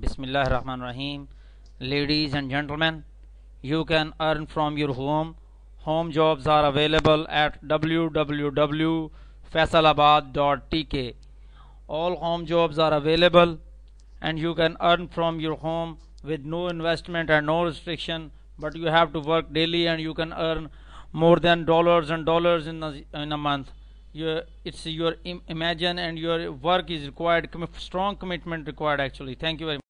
Bismillah Rahman Rahim. Ladies and gentlemen, you can earn from your home. Home jobs are available at www.faisalabad.tk. All home jobs are available and you can earn from your home with no investment and no restriction, but you have to work daily and you can earn more than dollars and dollars in a, in a month. it's your Im imagine and your work is required, Com strong commitment required actually. Thank you very much.